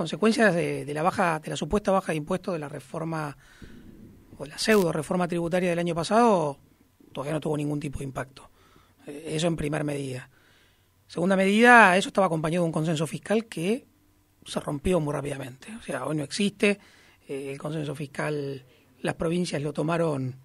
consecuencias de, la baja, de la supuesta baja de impuestos de la reforma o la pseudo reforma tributaria del año pasado todavía no tuvo ningún tipo de impacto. Eh, eso en primera medida. Segunda medida, eso estaba acompañado de un consenso fiscal que se rompió muy rápidamente. O sea, hoy no existe eh, el consenso fiscal. Las provincias lo tomaron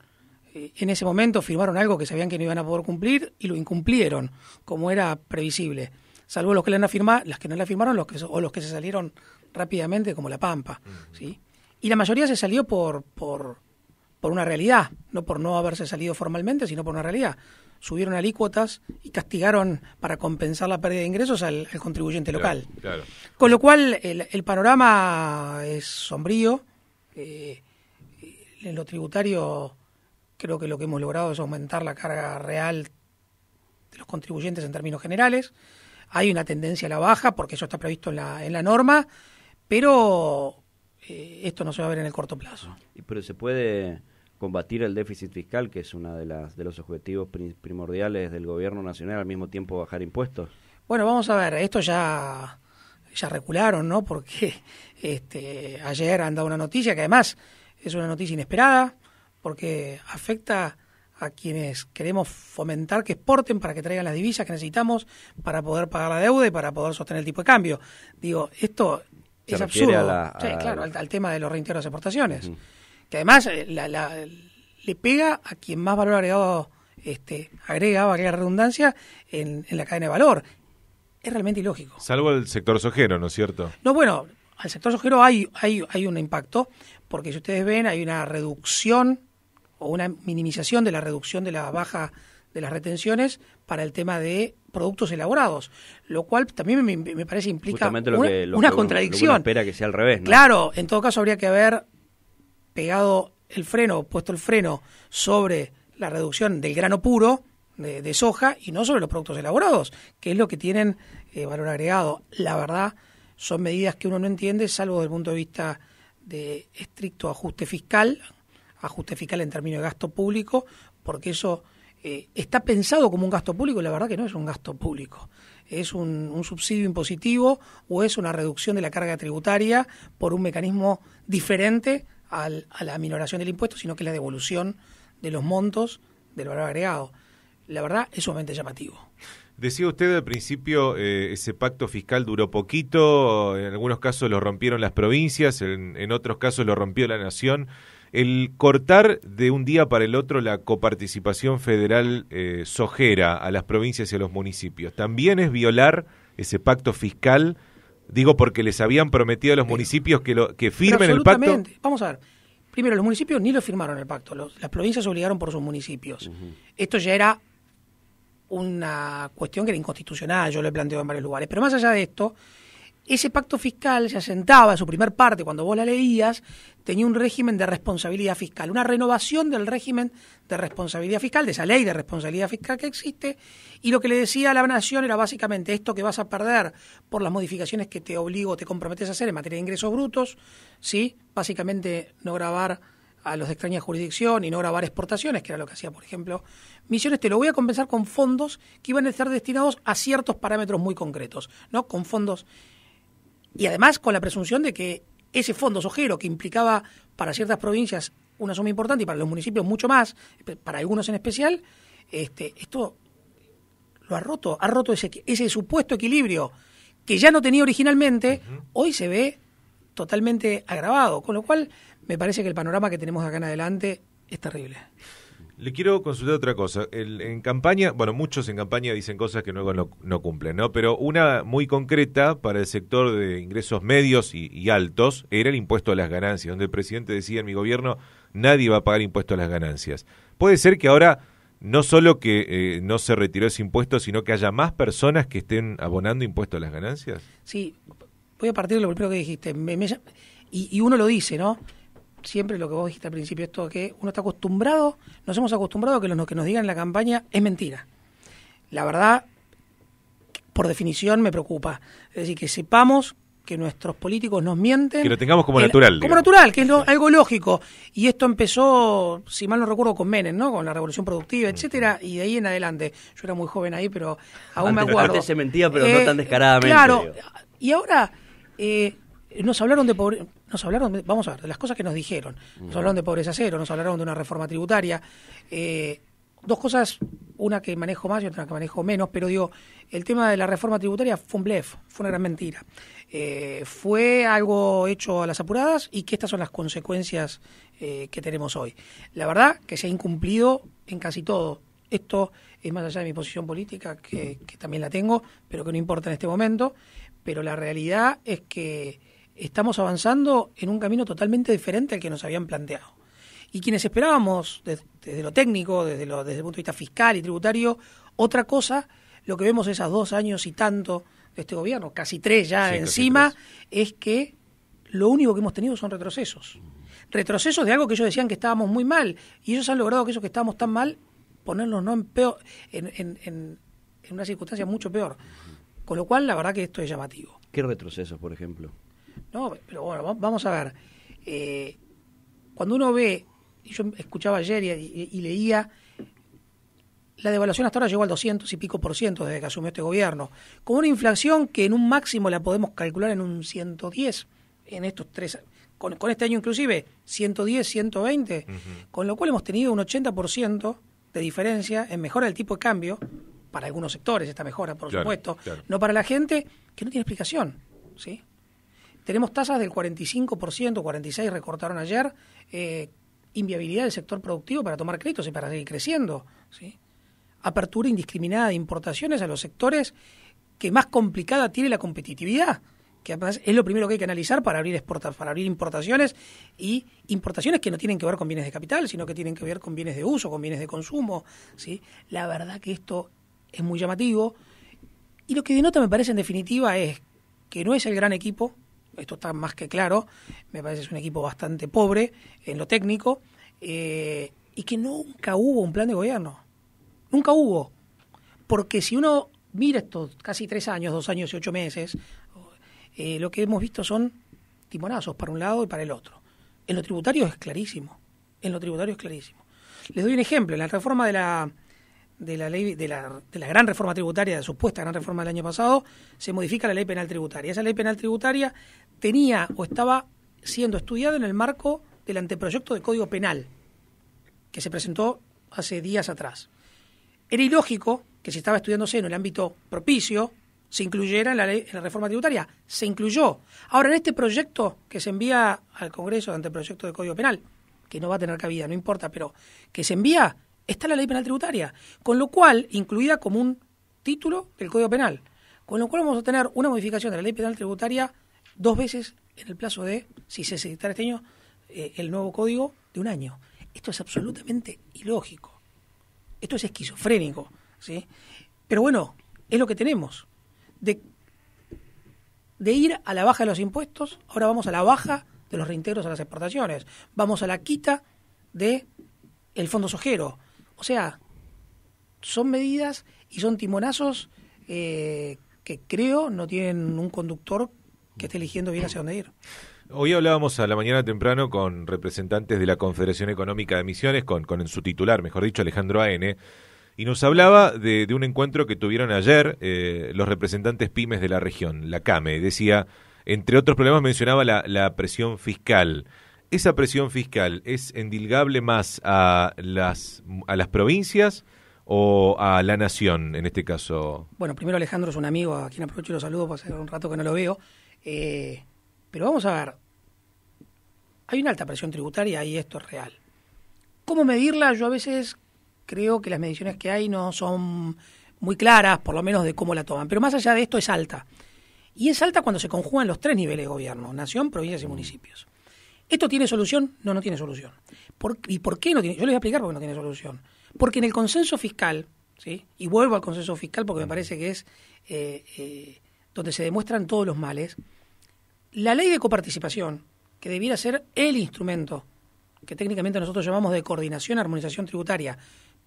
eh, en ese momento, firmaron algo que sabían que no iban a poder cumplir y lo incumplieron, como era previsible salvo los que han firma, las que no la firmaron los que, o los que se salieron rápidamente como La Pampa. ¿sí? Y la mayoría se salió por, por, por una realidad, no por no haberse salido formalmente, sino por una realidad. Subieron alícuotas y castigaron para compensar la pérdida de ingresos al, contribuyente local. Con lo cual el, el panorama es sombrío. Eh, en lo tributario creo que lo que hemos logrado es aumentar la carga real de los contribuyentes en términos generales. Hay una tendencia a la baja porque eso está previsto en la, en la norma pero eh, esto no se va a ver en el corto plazo. Pero se puede combatir el déficit fiscal, que es uno de, de los objetivos primordiales del gobierno nacional, al mismo tiempo bajar impuestos. Bueno, vamos a ver, esto ya, ya recularon, ¿no? Porque este, ayer han dado una noticia que además es una noticia inesperada, porque afecta a quienes queremos fomentar que exporten para que traigan las divisas que necesitamos para poder pagar la deuda y para poder sostener el tipo de cambio. Digo, esto es absurdo. claro, al, tema de los reintegros de exportaciones. Que además eh, le pega a quien más valor agregado este, agrega, valga la redundancia, en, la cadena de valor. Es realmente ilógico. Salvo el sector sojero, ¿no es cierto? No, bueno, al sector sojero hay, hay, hay un impacto, porque si ustedes ven, hay una reducción o una minimización de la reducción de la baja de las retenciones para el tema de productos elaborados, lo cual también me, parece implica una, contradicción. espera que sea al revés. Claro, en todo caso habría que haber pegado el freno, puesto el freno sobre la reducción del grano puro de, soja y no sobre los productos elaborados, que es lo que tienen eh, valor agregado. La verdad, son medidas que uno no entiende, salvo desde el punto de vista de estricto ajuste fiscal, ajuste fiscal en términos de gasto público, porque eso eh, está pensado como un gasto público la verdad que no es un gasto público. Es un, subsidio impositivo o es una reducción de la carga tributaria por un mecanismo diferente a la minoración del impuesto, sino que es la devolución de los montos del valor agregado. La verdad es sumamente llamativo. Decía usted al principio, eh, ese pacto fiscal duró poquito, en algunos casos lo rompieron las provincias, en otros casos lo rompió la nación. El cortar de un día para el otro la coparticipación federal eh, sojera a las provincias y a los municipios, ¿también es violar ese pacto fiscal? Digo porque les habían prometido a los municipios que, lo, que firmen el pacto. Vamos a ver. Primero, los municipios ni lo firmaron el pacto, las provincias se obligaron por sus municipios. Esto ya era una cuestión que era inconstitucional, yo lo he planteado en varios lugares. Pero más allá de esto, ese pacto fiscal se asentaba en su primer parte, cuando vos la leías, tenía un régimen de responsabilidad fiscal, una renovación del régimen de responsabilidad fiscal, de esa ley de responsabilidad fiscal que existe, y lo que le decía a la Nación era básicamente esto que vas a perder por las modificaciones que te obligo, te comprometes a hacer en materia de ingresos brutos, ¿sí? básicamente no grabar a los de extraña jurisdicción y no grabar exportaciones, que era lo que hacía, por ejemplo, Misiones, te lo voy a compensar con fondos que iban a estar destinados a ciertos parámetros muy concretos, ¿no? Con fondos y además con la presunción de que ese fondo sojero que implicaba para ciertas provincias una suma importante y para los municipios mucho más, para algunos en especial, este, esto lo ha roto, ha roto ese, ese supuesto equilibrio que ya no tenía originalmente, hoy se ve totalmente agravado, con lo cual me parece que el panorama que tenemos acá en adelante es terrible. Le quiero consultar otra cosa. en campaña, bueno, muchos en campaña dicen cosas que luego no, cumplen, ¿no? Pero una muy concreta para el sector de ingresos medios y, altos era el impuesto a las ganancias, donde el presidente decía en mi gobierno nadie va a pagar impuesto a las ganancias. Puede ser que ahora no solo que eh, no se retiró ese impuesto, sino que haya más personas que estén abonando impuesto a las ganancias. Sí, voy a partir de lo primero que dijiste. y uno lo dice, ¿no? siempre lo que vos dijiste al principio, esto que uno está acostumbrado, nos hemos acostumbrado a que lo que nos digan en la campaña es mentira. La verdad, por definición, me preocupa. Es decir, que sepamos que nuestros políticos nos mienten. Que lo tengamos como natural. Como natural, que es algo lógico. Y esto empezó, si mal no recuerdo, con Menem, ¿no? Con la revolución productiva, etcétera, y de ahí en adelante. Yo era muy joven ahí, pero aún me acuerdo. Antes se mentía, pero no eh, tan descaradamente. Claro. Y ahora eh, nos hablaron de pobreza nos hablaron, vamos a ver, de las cosas que nos dijeron. Nos hablaron de pobreza cero, nos hablaron de una reforma tributaria. Eh, dos cosas, una que manejo más y otra que manejo menos, pero digo, el tema de la reforma tributaria fue un blef, fue una gran mentira. Eh, fue algo hecho a las apuradas y que estas son las consecuencias eh, que tenemos hoy. La verdad que se ha incumplido en casi todo. Esto es más allá de mi posición política, que también la tengo, pero que no importa en este momento. Pero la realidad es que estamos avanzando en un camino totalmente diferente al que nos habían planteado. Y quienes esperábamos, desde, lo técnico, desde, desde el punto de vista fiscal y tributario, otra cosa, lo que vemos esos dos años y tanto de este gobierno, casi tres ya encima, es que lo único que hemos tenido son retrocesos. Retrocesos de algo que ellos decían que estábamos muy mal, y ellos han logrado que esos que estábamos tan mal, ponernos no en, peor, en, en, en una circunstancia mucho peor. Con lo cual, la verdad que esto es llamativo. ¿Qué retrocesos, por ejemplo? ¿no? Pero bueno, vamos a ver. Eh, cuando uno ve, yo escuchaba ayer y, leía, la devaluación hasta ahora llegó al 200 y pico por ciento desde que asumió este gobierno, con una inflación que en un máximo la podemos calcular en un 110 en estos tres con, con este año inclusive 110, 120, con lo cual hemos tenido un 80% de diferencia en mejora del tipo de cambio, para algunos sectores esta mejora, por supuesto, no para la gente, que no tiene explicación, ¿sí? Tenemos tasas del 45%, 46% recortaron ayer, eh, inviabilidad del sector productivo para tomar créditos y para seguir creciendo. ¿sí? Apertura indiscriminada de importaciones a los sectores que más complicada tiene la competitividad que además es lo primero que hay que analizar para abrir exportar para abrir importaciones y importaciones que no tienen que ver con bienes de capital, sino que tienen que ver con bienes de uso, con bienes de consumo, ¿sí? La verdad que esto es muy llamativo y lo que denota me parece en definitiva es que no es el gran equipo esto está más que claro, me parece es un equipo bastante pobre en lo técnico, eh, y que nunca hubo un plan de gobierno, nunca hubo, porque si uno mira estos casi tres años, dos años y ocho meses, eh, lo que hemos visto son timonazos para un lado y para el otro. En lo tributario es clarísimo, en lo tributario es clarísimo. Les doy un ejemplo, en la reforma de la, de la ley de la, de la, gran reforma tributaria, de supuesta gran reforma del año pasado, se modifica la ley penal tributaria. Esa ley penal tributaria tenía o estaba siendo estudiado en el marco del anteproyecto de Código Penal que se presentó hace días atrás. Era ilógico que si estaba estudiándose en el ámbito propicio, se incluyera en la, ley, en la reforma tributaria. Se incluyó. Ahora, en este proyecto que se envía al Congreso de anteproyecto de Código Penal, que no va a tener cabida, no importa, pero que se envía, está la ley penal tributaria, con lo cual, incluida como un título del Código Penal, con lo cual vamos a tener una modificación de la ley penal tributaria dos veces en el plazo de, si se editar este año, eh, el nuevo código de un año. Esto es absolutamente ilógico. Esto es esquizofrénico. ¿sí? Pero bueno, es lo que tenemos. De, de ir a la baja de los impuestos, ahora vamos a la baja de los reintegros a las exportaciones. Vamos a la quita de fondo sojero. O sea, son medidas y son timonazos eh, que creo no tienen un conductor que está eligiendo bien hacia dónde ir. Hoy hablábamos a la mañana temprano con representantes de la Confederación Económica de Misiones, con, con su titular, mejor dicho, Alejandro AN, y nos hablaba de, un encuentro que tuvieron ayer eh, los representantes pymes de la región, la CAME. Decía, entre otros problemas, mencionaba la, presión fiscal. ¿Esa presión fiscal es endilgable más a las, a las provincias? o a la nación en este caso? Bueno, primero Alejandro es un amigo a quien aprovecho y lo saludo, para hacer un rato que no lo veo. Eh, pero vamos a ver, hay una alta presión tributaria y esto es real. ¿Cómo medirla? Yo a veces creo que las mediciones que hay no son muy claras, por lo menos de cómo la toman. Pero más allá de esto es alta. Y es alta cuando se conjugan los tres niveles de gobierno, nación, provincias y mm. municipios. ¿Esto tiene solución? No, no tiene solución. ¿Y por qué no tiene? Yo les voy a explicar por qué no tiene solución. Porque en el consenso fiscal, ¿sí? y vuelvo al consenso fiscal porque me mm. parece que es eh, eh, donde se demuestran todos los males, la ley de coparticipación, que debiera ser el instrumento que técnicamente nosotros llamamos de coordinación, armonización tributaria,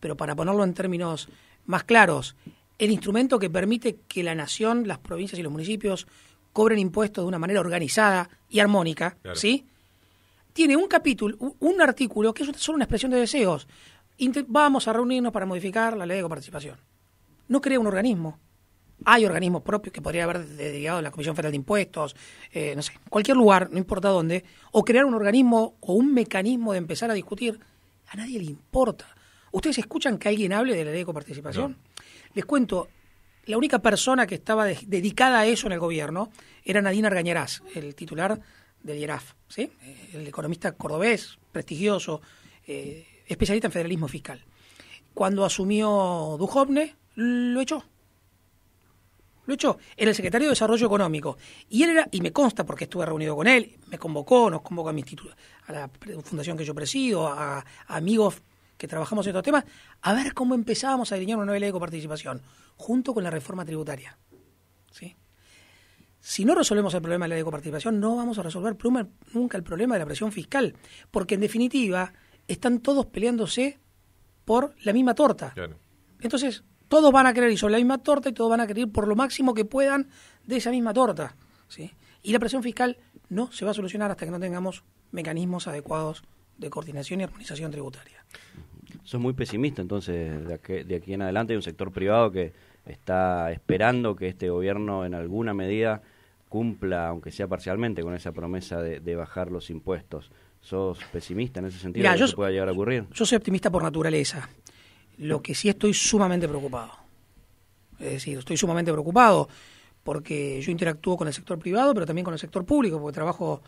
pero para ponerlo en términos más claros, el instrumento que permite que la nación, las provincias y los municipios cobren impuestos de una manera organizada y armónica, ¿sí? Tiene un capítulo, un artículo que es solo una expresión de deseos. vamos a reunirnos para modificar la ley de coparticipación. No crea un organismo, hay organismos propios que podría haber dedicado la Comisión Federal de Impuestos, eh, no sé, cualquier lugar, no importa dónde, o crear un organismo o un mecanismo de empezar a discutir, a nadie le importa. ¿Ustedes escuchan que alguien hable de la ley de coparticipación? Les cuento, la única persona que estaba dedicada a eso en el gobierno era Nadine Argañarás, el titular del IERAF, ¿sí? Eh, el economista cordobés, prestigioso, eh, especialista en federalismo fiscal. Cuando asumió Dujovne, lo echó lo hecho era el secretario de Desarrollo Económico. Y él era, y me consta porque estuve reunido con él, me convocó, nos convocó a mi instituto, a la fundación que yo presido, a, amigos que trabajamos en estos temas, a ver cómo empezábamos a diseñar una nueva ley de coparticipación, junto con la reforma tributaria. ¿Sí? Si no resolvemos el problema de la ley de coparticipación, no vamos a resolver nunca el problema de la presión fiscal, porque en definitiva están todos peleándose por la misma torta. Entonces, todos van a querer ir sobre la misma torta y todos van a querer por lo máximo que puedan de esa misma torta. ¿sí? Y la presión fiscal no se va a solucionar hasta que no tengamos mecanismos adecuados de coordinación y armonización tributaria. Sos muy pesimista, entonces, de aquí, en adelante hay un sector privado que está esperando que este gobierno en alguna medida cumpla, aunque sea parcialmente, con esa promesa de, bajar los impuestos. ¿Sos pesimista en ese sentido? llegar a ocurrir? Yo soy optimista por naturaleza. Lo que sí estoy sumamente preocupado. Es decir, estoy sumamente preocupado porque yo interactúo con el sector privado, pero también con el sector público, porque trabajo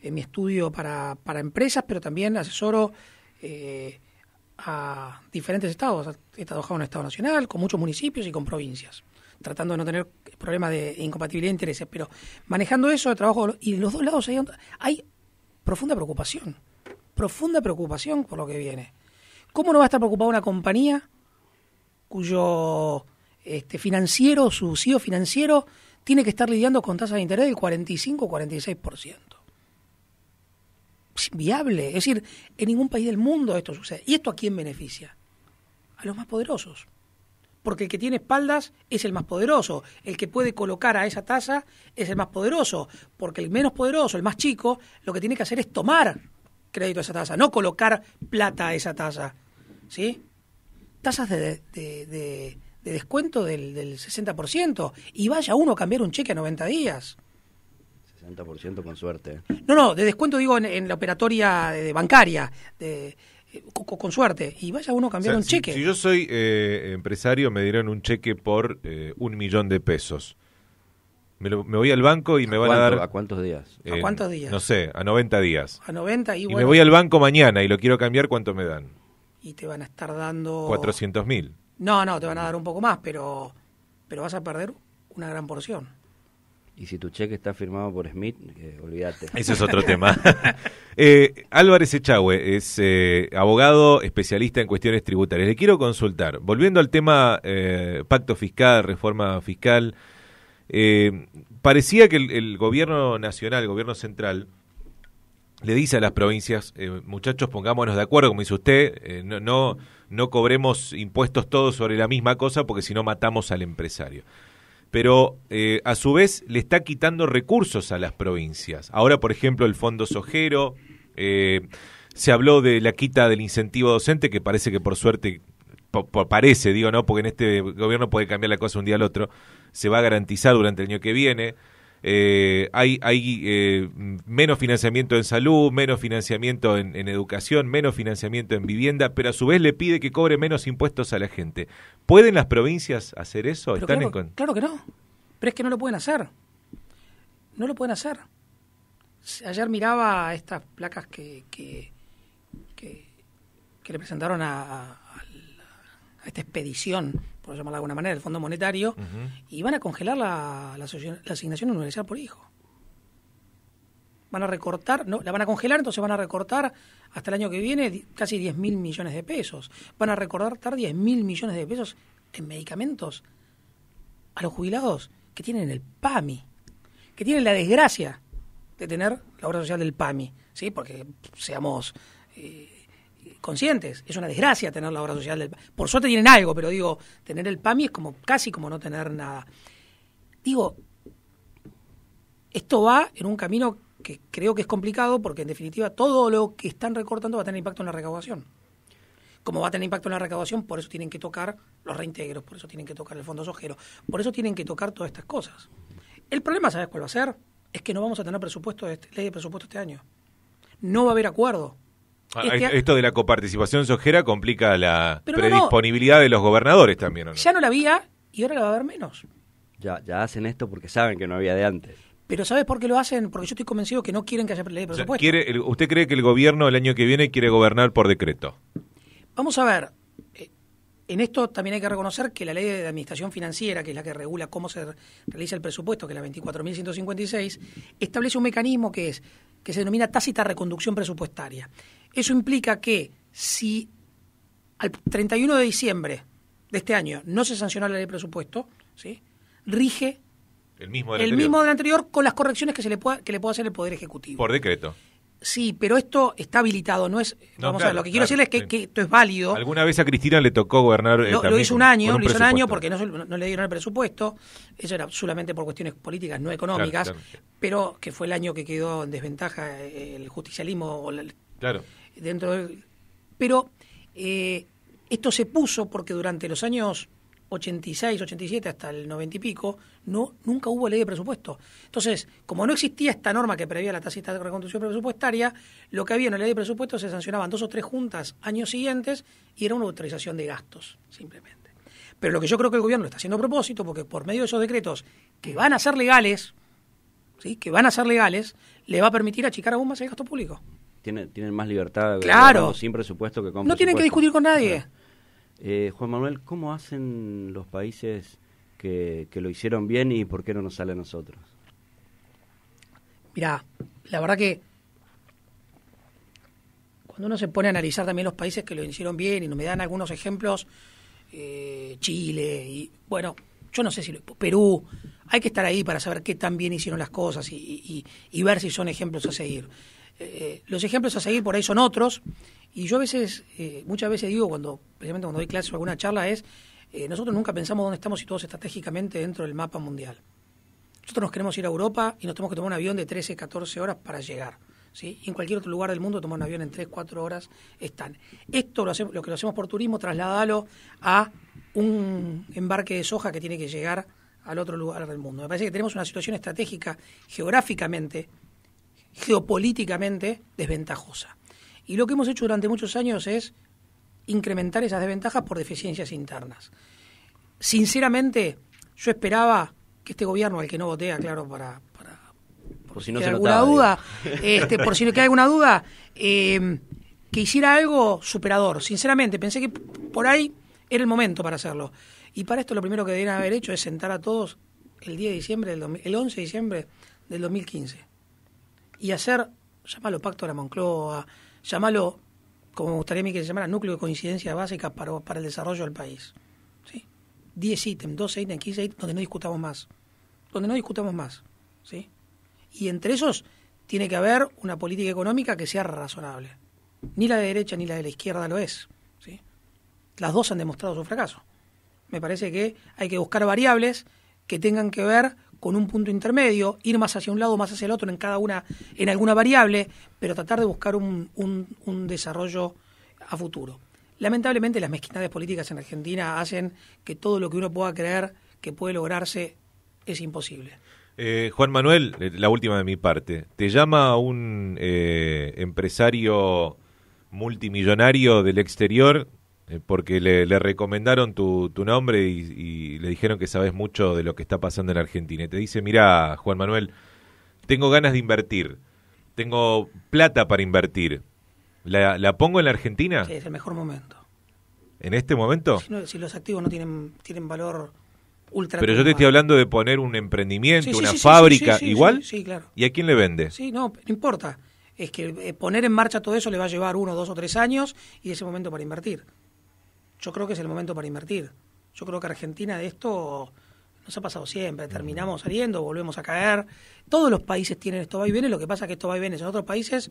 en mi estudio para, para empresas, pero también asesoro eh, a diferentes estados. He trabajado en el Estado Nacional, con muchos municipios y con provincias, tratando de no tener problemas de incompatibilidad de intereses, pero manejando eso trabajo, y los dos lados hay profunda preocupación, profunda preocupación por lo que viene. ¿Cómo no va a estar preocupada una compañía cuyo este, financiero, su CEO financiero, tiene que estar lidiando con tasas de interés del 45-46%? Es viable. Es decir, en ningún país del mundo esto sucede. ¿Y esto a quién beneficia? A los más poderosos. Porque el que tiene espaldas es el más poderoso. El que puede colocar a esa tasa es el más poderoso. Porque el menos poderoso, el más chico, lo que tiene que hacer es tomar crédito a esa tasa, no colocar plata a esa tasa ¿sí? Tasas de, descuento del, 60%. Y vaya uno a cambiar un cheque a 90 días. 60% con suerte. No, no, de descuento digo en, la operatoria eh, bancaria, eh, con, suerte. Y vaya uno a cambiar un cheque. Si yo soy eh, empresario, me dieron un cheque por un millón de pesos. Me, voy al banco y me van a dar... ¿A cuántos días? ¿A cuántos días? No sé, a 90 días. A 90 y, me voy al banco mañana y lo quiero cambiar, ¿cuánto me dan? y te van a estar dando... 400 mil. No, no, te van a dar un poco más, pero, pero vas a perder una gran porción. Y si tu cheque está firmado por Smith, eh, olvídate. Ese es otro tema. Eh, Álvarez Echagüe es eh, abogado especialista en cuestiones tributarias. Le quiero consultar, volviendo al tema pacto fiscal, reforma fiscal, parecía que el, gobierno nacional, el gobierno central, le dice a las provincias, eh, muchachos, pongámonos de acuerdo, como dice usted, eh, no, no, cobremos impuestos todos sobre la misma cosa porque si no matamos al empresario. Pero eh, a su vez le está quitando recursos a las provincias. Ahora, por ejemplo, el Fondo Sojero, se habló de la quita del incentivo docente, que parece que por suerte, parece, digo, ¿no? Porque en este gobierno puede cambiar la cosa un día al otro, se va a garantizar durante el año que viene. Eh, hay, eh, menos financiamiento en salud, menos financiamiento en, educación, menos financiamiento en vivienda, pero a su vez le pide que cobre menos impuestos a la gente. ¿Pueden las provincias hacer eso? claro, que no, pero es que no lo pueden hacer. No lo pueden hacer. Ayer miraba estas placas que, que, le presentaron a esta expedición por llamarla de alguna manera, el Fondo Monetario, y van a congelar la, asignación universal por hijo. Van a recortar, no, la van a congelar, entonces van a recortar hasta el año que viene casi 10 mil millones de pesos. Van a recortar 10 mil millones de pesos en medicamentos a los jubilados que tienen el PAMI, que tienen la desgracia de tener la obra social del PAMI, ¿sí? Porque seamos... Eh, conscientes. Es una desgracia tener la obra social del PAMI. Por suerte tienen algo, pero digo, tener el PAMI es como casi como no tener nada. Digo, esto va en un camino que creo que es complicado porque en definitiva todo lo que están recortando va a tener impacto en la recaudación. Como va a tener impacto en la recaudación, por eso tienen que tocar los reintegros, por eso tienen que tocar el fondo sojero, por eso tienen que tocar todas estas cosas. El problema, ¿sabes cuál va a ser? Es que no vamos a tener presupuesto este, ley de presupuesto este año. No va a haber acuerdo. Ah, esto de la coparticipación sojera complica la predisponibilidad de los gobernadores también. Ya no la había y ahora la va a haber menos. Ya, ya hacen esto porque saben que no había de antes. Pero ¿sabes por qué lo hacen? Porque yo estoy convencido que no quieren que haya ley de presupuesto. ¿Usted cree que el gobierno el año que viene quiere gobernar por decreto? Vamos a ver. Eh, en esto también hay que reconocer que la ley de administración financiera, que es la que regula cómo se realiza el presupuesto, que es la 24.156, establece un mecanismo que es que se denomina tácita reconducción presupuestaria. Eso implica que si al 31 de diciembre de este año no se sancionó la ley de presupuesto, ¿sí? rige el mismo del, anterior. con las correcciones que, se le pueda, que le puede hacer el Poder Ejecutivo. Por decreto. Sí, pero esto está habilitado, no es... vamos a lo que quiero decir es que, esto es válido. Alguna vez a Cristina le tocó gobernar... Eh, lo, lo, hizo un año, lo hizo un año porque no, le dieron el presupuesto, eso era solamente por cuestiones políticas, no económicas, pero que fue el año que quedó en desventaja eh, el justicialismo o Claro dentro Pero eh, esto se puso porque durante los años 86, 87 hasta el 90 y pico, no, nunca hubo ley de presupuesto. Entonces, como no existía esta norma que prevía la tasa de reconstrucción presupuestaria, lo que había en la ley de presupuesto se sancionaban dos o tres juntas años siguientes y era una autorización de gastos, simplemente. Pero lo que yo creo que el gobierno está haciendo a propósito, porque por medio de esos decretos que van a ser legales, ¿sí? que van a ser legales, le va a permitir achicar aún más el gasto público tienen, más libertad claro. sin presupuesto que con No tienen que discutir con nadie. Eh, Juan Manuel, ¿cómo hacen los países que, lo hicieron bien y por qué no nos sale a nosotros? mira la verdad que cuando uno se pone a analizar también los países que lo hicieron bien y nos me dan algunos ejemplos, eh, Chile, y bueno, yo no sé si Perú, hay que estar ahí para saber qué tan bien hicieron las cosas y, y ver si son ejemplos a seguir. Eh, eh, los ejemplos a seguir por ahí son otros, y yo a veces, eh, muchas veces digo, cuando precisamente cuando doy clases o alguna charla, es, nosotros nunca pensamos dónde estamos situados estratégicamente dentro del mapa mundial. Nosotros nos queremos ir a Europa y nos tenemos que tomar un avión de 13, 14 horas para llegar. ¿sí? en cualquier otro lugar del mundo tomar un avión en 3, 4 horas están. Esto lo, hacemos, lo que lo hacemos por turismo, trasladalo a un embarque de soja que tiene que llegar al otro lugar del mundo. Me parece que tenemos una situación estratégica geográficamente geopolíticamente desventajosa. Y lo que hemos hecho durante muchos años es incrementar esas desventajas por deficiencias internas. Sinceramente, yo esperaba que este gobierno, al que no votea, claro, para... por si no se alguna duda, este, por si no queda alguna duda, em, que hiciera algo superador. Sinceramente, pensé que por ahí era el momento para hacerlo. Y para esto lo primero que deberían haber hecho es sentar a todos el día de diciembre, el 11 de diciembre del 2015 y hacer, llámalo pacto de la Moncloa, llámalo, como me gustaría a mí que se llamara, núcleo de coincidencia básica para, para el desarrollo del país. ¿sí? 10 ítems, 12 ítems, 15 ítems, donde no discutamos más. Donde no discutamos más. ¿sí? Y entre esos tiene que haber una política económica que sea razonable. Ni la de derecha ni la de la izquierda lo es. ¿sí? Las dos han demostrado su fracaso. Me parece que hay que buscar variables que tengan que ver con un punto intermedio, ir más hacia un lado, más hacia el otro en cada una, en alguna variable, pero tratar de buscar un, un, desarrollo a futuro. Lamentablemente las mezquindades políticas en Argentina hacen que todo lo que uno pueda creer que puede lograrse es imposible. Eh, Juan Manuel, eh, la última de mi parte. Te llama un eh, empresario multimillonario del exterior eh, porque le, recomendaron tu, nombre y, le dijeron que sabes mucho de lo que está pasando en Argentina. Y te dice, mira, Juan Manuel, tengo ganas de invertir, tengo plata para invertir. ¿La, pongo en la Argentina? Sí, es el mejor momento. ¿En este momento? Si, los activos no tienen, tienen valor ultra. Pero yo te estoy hablando de poner un emprendimiento, una fábrica, igual. Sí, claro. ¿Y a quién le vende? Sí, no, no importa. Es que eh, poner en marcha todo eso le va a llevar uno, dos o tres años y ese momento para invertir yo creo que es el momento para invertir. Yo creo que Argentina de esto nos ha pasado siempre, terminamos saliendo, volvemos a caer. Todos los países tienen esto va y viene. lo que pasa es que y viene. en otros países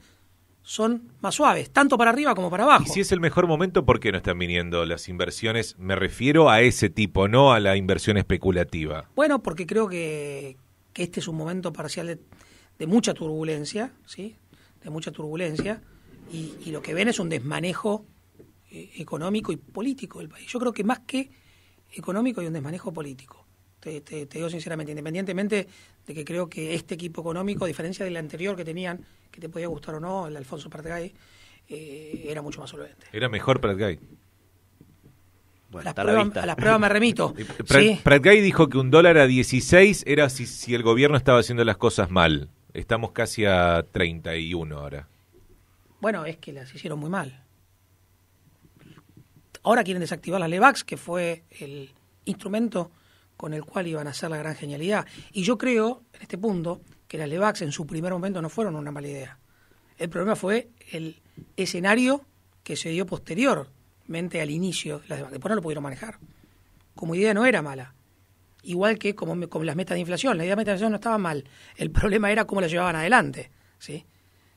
son más suaves, tanto para arriba como para abajo. Y si es el mejor momento, ¿por qué no están viniendo las inversiones? Me refiero a ese tipo, no a la inversión especulativa. Bueno, porque creo que, este es un momento parcial de, mucha turbulencia, ¿sí? De mucha turbulencia. y lo que ven es un desmanejo eh, económico y político del país. Yo creo que más que económico hay un desmanejo político. Te, digo sinceramente, independientemente de que creo que este equipo económico, a diferencia del anterior que tenían, que te podía gustar o no, el Alfonso Pratgay, eh, era mucho más solvente. Era mejor Pratgay. a, las pruebas, me remito. dijo que un dólar a 16 era si, si, el gobierno estaba haciendo las cosas mal. Estamos casi a 31 ahora. Bueno, es que las hicieron muy mal. Ahora quieren desactivar las LEVAX, que fue el instrumento con el cual iban a hacer la gran genialidad. Y yo creo, en este punto, que las LEVAX en su primer momento no fueron una mala idea. El problema fue el escenario que se dio posteriormente al inicio de las LEVAX. Después no lo pudieron manejar. Como idea no era mala. Igual que como, las metas de inflación. La idea de metas de inflación no estaba mal. El problema era cómo la llevaban adelante. ¿sí?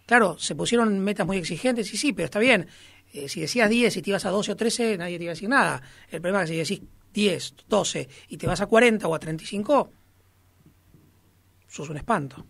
Claro, se pusieron metas muy exigentes, Sí, sí, pero está bien. Eh, si decías 10 y te ibas a 12 o 13, nadie te iba a decir nada. El problema es que si decís 10, 12 y te vas a 40 o a 35, sos un espanto.